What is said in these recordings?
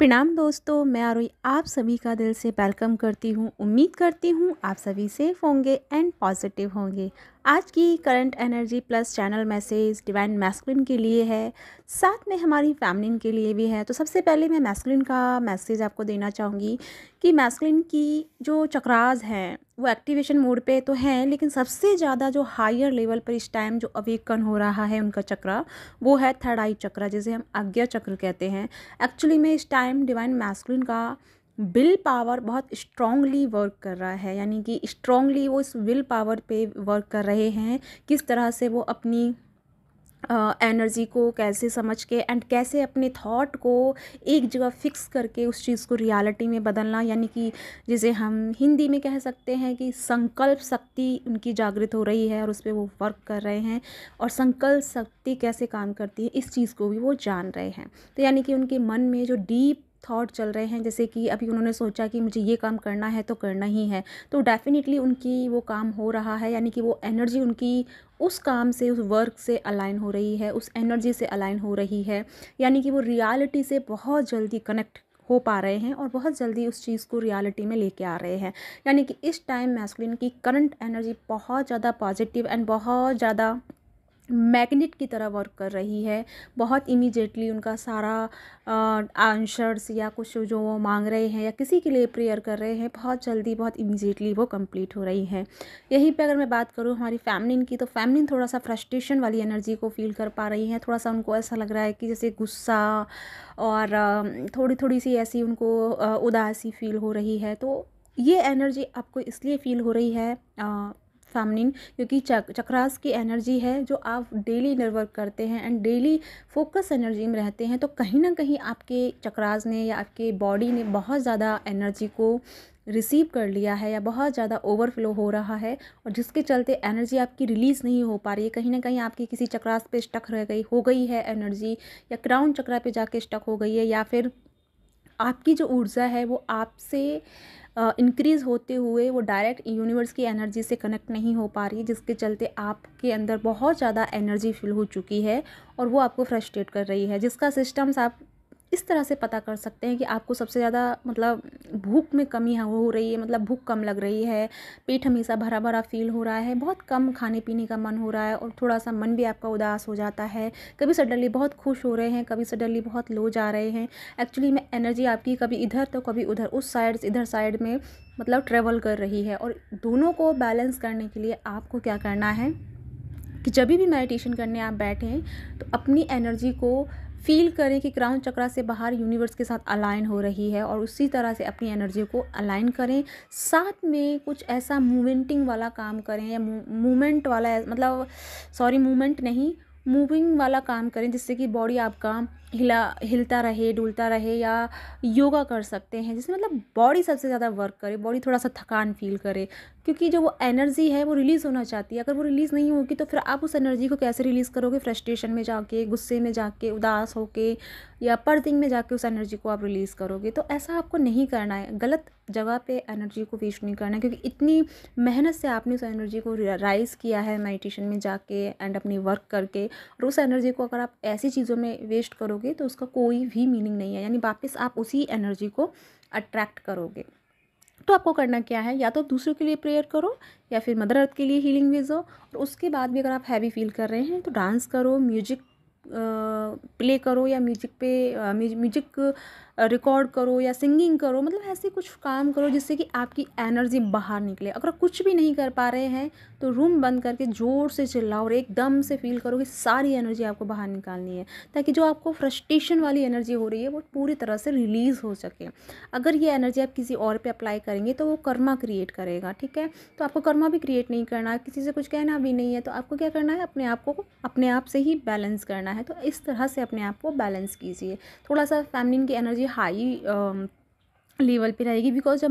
प्रणाम दोस्तों मैं आरोही आप सभी का दिल से वेलकम करती हूँ उम्मीद करती हूँ आप सभी सेफ होंगे एंड पॉजिटिव होंगे आज की current energy plus channel message divine masculine के लिए है साथ में हमारी फैमिलिन के लिए भी है तो सबसे पहले मैं मैस्कुलिन का मैसेज आपको देना चाहूँगी कि मैस्कुलिन की जो चक्राज हैं वो एक्टिवेशन मोड पे तो हैं लेकिन सबसे ज़्यादा जो हायर लेवल पर इस टाइम जो अवेकन हो रहा है उनका चक्र वो है थर्ड आई चक्र जिसे हम आज्ञा चक्र कहते हैं एक्चुअली में इस टाइम डिवाइन मैस्कुलिन का विल पावर बहुत स्ट्रांगली वर्क कर रहा है यानी कि स्ट्रांगली वो इस विल पावर पे वर्क कर रहे हैं किस तरह से वो अपनी एनर्जी uh, को कैसे समझ के एंड कैसे अपने थॉट को एक जगह फिक्स करके उस चीज़ को रियलिटी में बदलना यानी कि जिसे हम हिंदी में कह सकते हैं कि संकल्प शक्ति उनकी जागृत हो रही है और उस पर वो वर्क कर रहे हैं और संकल्प शक्ति कैसे काम करती है इस चीज़ को भी वो जान रहे हैं तो यानी कि उनके मन में जो डीप थॉट चल रहे हैं जैसे कि अभी उन्होंने सोचा कि मुझे ये काम करना है तो करना ही है तो डेफ़िनेटली उनकी वो काम हो रहा है यानी कि वो एनर्जी उनकी उस काम से उस वर्क से अलाइन हो रही है उस एनर्जी से अलाइन हो रही है यानी कि वो रियलिटी से बहुत जल्दी कनेक्ट हो पा रहे हैं और बहुत जल्दी उस चीज़ को रियलिटी में लेके आ रहे हैं यानी कि इस टाइम मैस्कुलिन की करंट एनर्जी बहुत ज़्यादा पॉजिटिव एंड बहुत ज़्यादा मैग्नेट की तरह वर्क कर रही है बहुत इमीजिएटली उनका सारा आंसर्स या कुछ जो वो मांग रहे हैं या किसी के लिए प्रेयर कर रहे हैं बहुत जल्दी बहुत इमीजिएटली वो कंप्लीट हो रही है यहीं पे अगर मैं बात करूँ हमारी फैमिलिन की तो फैमिलिन थोड़ा सा फ्रस्ट्रेशन वाली एनर्जी को फील कर पा रही हैं थोड़ा सा उनको ऐसा लग रहा है कि जैसे गुस्सा और थोड़ी थोड़ी सी ऐसी उनको उदासी फील हो रही है तो ये एनर्जी आपको इसलिए फील हो रही है सामनिन क्योंकि चक चक्रास की एनर्जी है जो आप डेली इनर करते हैं एंड डेली फोकस एनर्जी में रहते हैं तो कहीं ना कहीं आपके चक्रास ने या आपके बॉडी ने बहुत ज़्यादा एनर्जी को रिसीव कर लिया है या बहुत ज़्यादा ओवरफ्लो हो रहा है और जिसके चलते एनर्जी आपकी रिलीज़ नहीं हो पा रही है कहीं ना कहीं आपकी किसी चक्रास पे स्टक रह गई हो गई है एनर्जी या क्राउन चक्रा पे जाके स्टक हो गई है या फिर आपकी जो ऊर्जा है वो आपसे इंक्रीज़ होते हुए वो डायरेक्ट यूनिवर्स की एनर्जी से कनेक्ट नहीं हो पा रही जिसके चलते आपके अंदर बहुत ज़्यादा एनर्जी फील हो चुकी है और वो आपको फ्रस्ट्रेट कर रही है जिसका सिस्टम्स आप इस तरह से पता कर सकते हैं कि आपको सबसे ज़्यादा मतलब भूख में कमी हो रही है मतलब भूख कम लग रही है पेट हमेशा भरा भरा फील हो रहा है बहुत कम खाने पीने का मन हो रहा है और थोड़ा सा मन भी आपका उदास हो जाता है कभी सडनली बहुत खुश हो रहे हैं कभी सडनली बहुत लो जा रहे हैं एक्चुअली में एनर्जी आपकी कभी इधर तो कभी उधर उस साइड इधर साइड में मतलब ट्रेवल कर रही है और दोनों को बैलेंस करने के लिए आपको क्या करना है कि जब भी मेडिटेशन करने आप बैठें तो अपनी एनर्जी को फील करें कि क्राउन चक्रा से बाहर यूनिवर्स के साथ अलाइन हो रही है और उसी तरह से अपनी एनर्जी को अलाइन करें साथ में कुछ ऐसा मूवमेंटिंग वाला काम करें या मूवमेंट वाला मतलब सॉरी मूवमेंट नहीं मूविंग वाला काम करें जिससे कि बॉडी आपका हिला हिलता रहे डुलता रहे या योगा कर सकते हैं जिससे मतलब बॉडी सबसे ज़्यादा वर्क करे बॉडी थोड़ा सा थकान फील करे क्योंकि जो वो एनर्जी है वो रिलीज़ होना चाहती है अगर वो रिलीज़ नहीं होगी तो फिर आप उस एनर्जी को कैसे रिलीज़ करोगे फ्रस्ट्रेशन में जाके गुस्से में जाके उदास होके या पर्थिंग में जाके उस एनर्जी को आप रिलीज़ करोगे तो ऐसा आपको नहीं करना है गलत जगह पे एनर्जी को वेस्ट नहीं करना है क्योंकि इतनी मेहनत से आपने उस एनर्जी को राइज़ किया है मेडिटेशन में जाके एंड अपनी वर्क करके और उस एनर्जी को अगर आप ऐसी चीज़ों में वेस्ट करोगे करोगे तो उसका कोई भी मीनिंग नहीं है यानी वापस आप उसी एनर्जी को अट्रैक्ट करोगे तो आपको करना क्या है या तो दूसरों के लिए प्रेयर करो या फिर मदर अर्थ के लिए हीलिंग भेजो और उसके बाद भी अगर आप हैवी फील कर रहे हैं तो डांस करो म्यूजिक प्ले करो या म्यूजिक पे म्यूजिक रिकॉर्ड करो या सिंगिंग करो मतलब ऐसे कुछ काम करो जिससे कि आपकी एनर्जी बाहर निकले अगर कुछ भी नहीं कर पा रहे हैं तो रूम बंद करके ज़ोर से चिल्लाओ और एकदम से फील करो कि सारी एनर्जी आपको बाहर निकालनी है ताकि जो आपको फ्रस्ट्रेशन वाली एनर्जी हो रही है वो पूरी तरह से रिलीज़ हो सके अगर ये एनर्जी आप किसी और पर अप्लाई करेंगे तो वो कर्मा क्रिएट करेगा ठीक है तो आपको कर्मा भी क्रिएट नहीं करना किसी से कुछ कहना भी नहीं है तो आपको क्या करना है अपने आप को अपने आप से ही बैलेंस करना है तो इस तरह से अपने आप को बैलेंस कीजिए थोड़ा सा फैमिली की एनर्जी 海域，嗯。लेवल पे रहेगी बिकॉज जब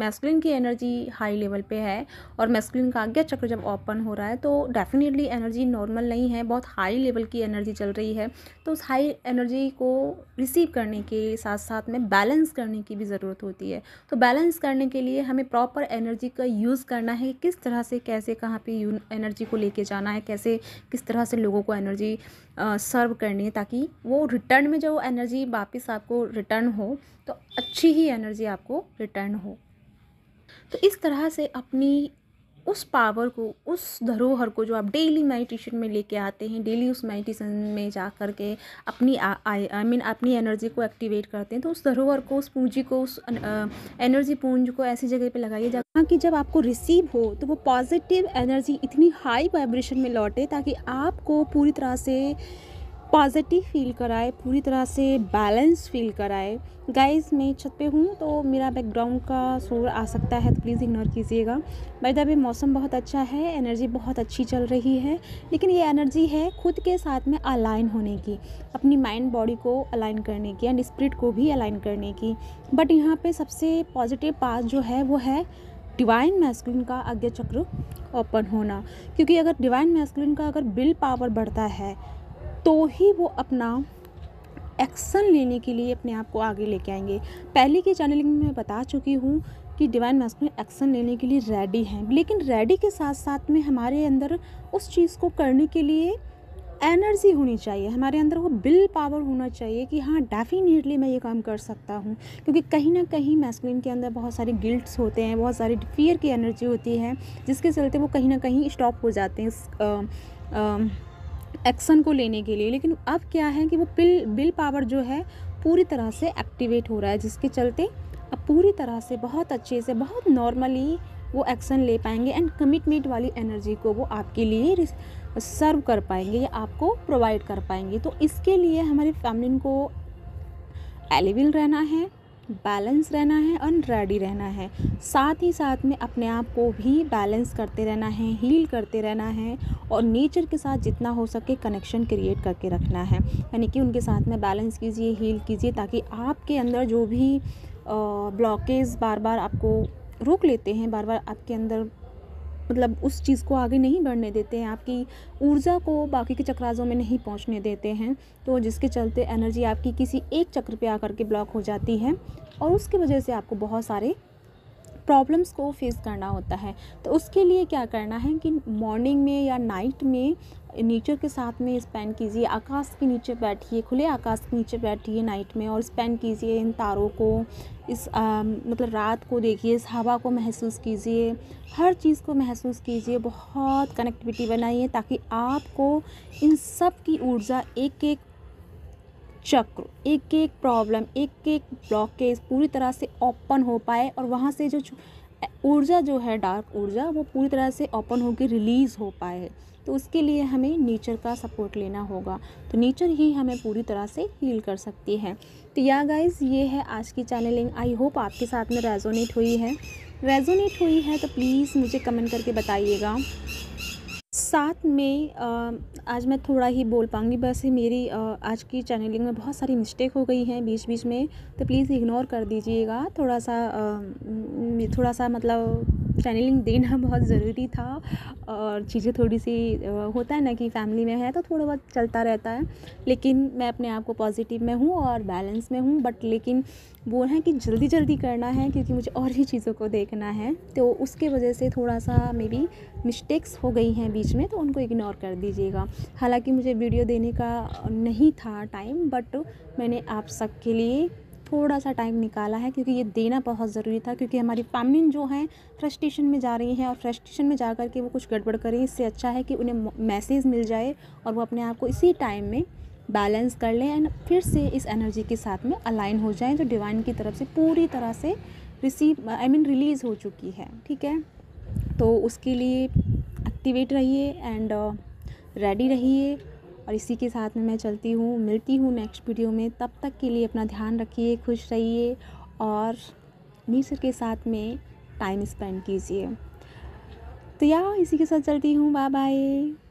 मैस्कुलिन की एनर्जी हाई लेवल पे है और मैस्कुलिन का आज्ञा चक्र जब ओपन हो रहा है तो डेफिनेटली एनर्जी नॉर्मल नहीं है बहुत हाई लेवल की एनर्जी चल रही है तो उस हाई एनर्जी को रिसीव करने के साथ साथ में बैलेंस करने की भी ज़रूरत होती है तो बैलेंस करने के लिए हमें प्रॉपर एनर्जी का यूज़ करना है किस तरह से कैसे कहाँ पर एनर्जी को लेके जाना है कैसे किस तरह से लोगों को एनर्जी सर्व करनी है ताकि वो रिटर्न में जो एनर्जी वापस आपको रिटर्न हो तो अच्छी ही एनर्जी आपको रिटर्न हो तो इस तरह से अपनी उस पावर को उस धरोहर को जो आप डेली मेडिटेशन में लेके आते हैं डेली उस मेडिटेशन में जा कर के अपनी आई मीन अपनी एनर्जी को एक्टिवेट करते हैं तो उस धरोहर को उस पूंजी को उस एनर्जी पूंज को ऐसी जगह पे लगाइए जहाँ कि जब आपको रिसीव हो तो वो पॉजिटिव एनर्जी इतनी हाई वाइब्रेशन में लौटे ताकि आपको पूरी तरह से पॉजिटिव फील कराए पूरी तरह से बैलेंस फील कराए गाइस मैं छत पे हूँ तो मेरा बैकग्राउंड का शोर आ सकता है तो प्लीज़ इग्नोर कीजिएगा बट अभी मौसम बहुत अच्छा है एनर्जी बहुत अच्छी चल रही है लेकिन ये एनर्जी है खुद के साथ में अलाइन होने की अपनी माइंड बॉडी को अलाइन करने की एंड स्पिरिट को भी अलाइन करने की बट यहाँ पर सबसे पॉजिटिव पास जो है वो है डिवाइन मैस्कुलिन का आज्ञा चक्र ओपन होना क्योंकि अगर डिवाइन मैस्कुलिन का अगर बिल पावर बढ़ता है तो ही वो अपना एक्शन लेने के लिए अपने आप को आगे लेके आएंगे पहले के चैनलिंग में मैं बता चुकी हूँ कि डिवाइन मास्कुलिन एक्शन लेने के लिए रेडी हैं लेकिन रेडी के साथ साथ में हमारे अंदर उस चीज़ को करने के लिए एनर्जी होनी चाहिए हमारे अंदर वो बिल पावर होना चाहिए कि हाँ डेफिनेटली मैं ये काम कर सकता हूँ क्योंकि कहीं ना कहीं मैस्कुलिन के अंदर बहुत सारे गिल्ट्स होते हैं बहुत सारी फियर की एनर्जी होती है जिसके चलते वो कहीं ना कहीं स्टॉप हो जाते हैं एक्शन को लेने के लिए लेकिन अब क्या है कि वो बिल बिल पावर जो है पूरी तरह से एक्टिवेट हो रहा है जिसके चलते अब पूरी तरह से बहुत अच्छे से बहुत नॉर्मली वो एक्शन ले पाएंगे एंड कमिटमेंट वाली एनर्जी को वो आपके लिए सर्व कर पाएंगे या आपको प्रोवाइड कर पाएंगे तो इसके लिए हमारी फैमिली को एलिविल रहना है बैलेंस रहना है और रेडी रहना है साथ ही साथ में अपने आप को भी बैलेंस करते रहना है हील करते रहना है और नेचर के साथ जितना हो सके कनेक्शन क्रिएट करके रखना है यानी कि उनके साथ में बैलेंस कीजिए हील कीजिए ताकि आपके अंदर जो भी ब्लॉकेज बार बार आपको रोक लेते हैं बार बार आपके अंदर मतलब उस चीज़ को आगे नहीं बढ़ने देते हैं आपकी ऊर्जा को बाकी के चक्राजों में नहीं पहुंचने देते हैं तो जिसके चलते एनर्जी आपकी किसी एक चक्र पे आकर के ब्लॉक हो जाती है और उसकी वजह से आपको बहुत सारे प्रॉब्लम्स को फेस करना होता है तो उसके लिए क्या करना है कि मॉर्निंग में या नाइट में नेचर के साथ में स्पेंड कीजिए आकाश के नीचे बैठिए खुले आकाश के नीचे बैठिए नाइट में और स्पेंड कीजिए इन तारों को इस आ, मतलब रात को देखिए इस हवा को महसूस कीजिए हर चीज़ को महसूस कीजिए बहुत कनेक्टिविटी बनाइए ताकि आपको इन सब की ऊर्जा एक एक चक्र एक एक प्रॉब्लम एक एक ब्लॉकेज पूरी तरह से ओपन हो पाए और वहाँ से जो ऊर्जा जो है डार्क ऊर्जा वो पूरी तरह से ओपन होकर रिलीज़ हो पाए तो उसके लिए हमें नेचर का सपोर्ट लेना होगा तो नेचर ही हमें पूरी तरह से हील कर सकती है तो या गाइज ये है आज की चैनलिंग आई होप आपके साथ में रेजोनेट हुई है रेजोनेट हुई है तो प्लीज़ मुझे कमेंट करके बताइएगा साथ में आज मैं थोड़ा ही बोल पाऊँगी बस मेरी आज की चैनलिंग में बहुत सारी मिस्टेक हो गई हैं बीच बीच में तो प्लीज़ इग्नोर कर दीजिएगा थोड़ा सा थोड़ा सा मतलब चैनलिंग देना बहुत ज़रूरी था और चीज़ें थोड़ी सी होता है ना कि फैमिली में है तो थोड़ा बहुत चलता रहता है लेकिन मैं अपने आप को पॉजिटिव में हूँ और बैलेंस में हूँ बट लेकिन वो है कि जल्दी जल्दी करना है क्योंकि मुझे और भी चीज़ों को देखना है तो उसके वजह से थोड़ा सा मे बी मिस्टेक्स हो गई हैं बीच में तो उनको इग्नोर कर दीजिएगा हालांकि मुझे वीडियो देने का नहीं था टाइम बट मैंने आप सबके लिए थोड़ा सा टाइम निकाला है क्योंकि ये देना बहुत ज़रूरी था क्योंकि हमारी फैमिली जो है फ्रस्ट्रेशन में जा रही है और फ्रस्ट्रेशन में जा कर के वो कुछ गड़बड़ करें इससे अच्छा है कि उन्हें मैसेज मिल जाए और वो अपने आप को इसी टाइम में बैलेंस कर लें एंड फिर से इस एनर्जी के साथ में अलाइन हो जाएँ जो डिवाइन की तरफ से पूरी तरह से रिसीव आई मीन रिलीज़ हो चुकी है ठीक है तो उसके लिए एक्टिवेट रहिए एंड रेडी uh, रहिए और इसी के साथ में मैं चलती हूँ मिलती हूँ नेक्स्ट वीडियो में तब तक के लिए अपना ध्यान रखिए खुश रहिए और नीचर के साथ में टाइम स्पेंड कीजिए तो या इसी के साथ चलती हूँ बाय बाय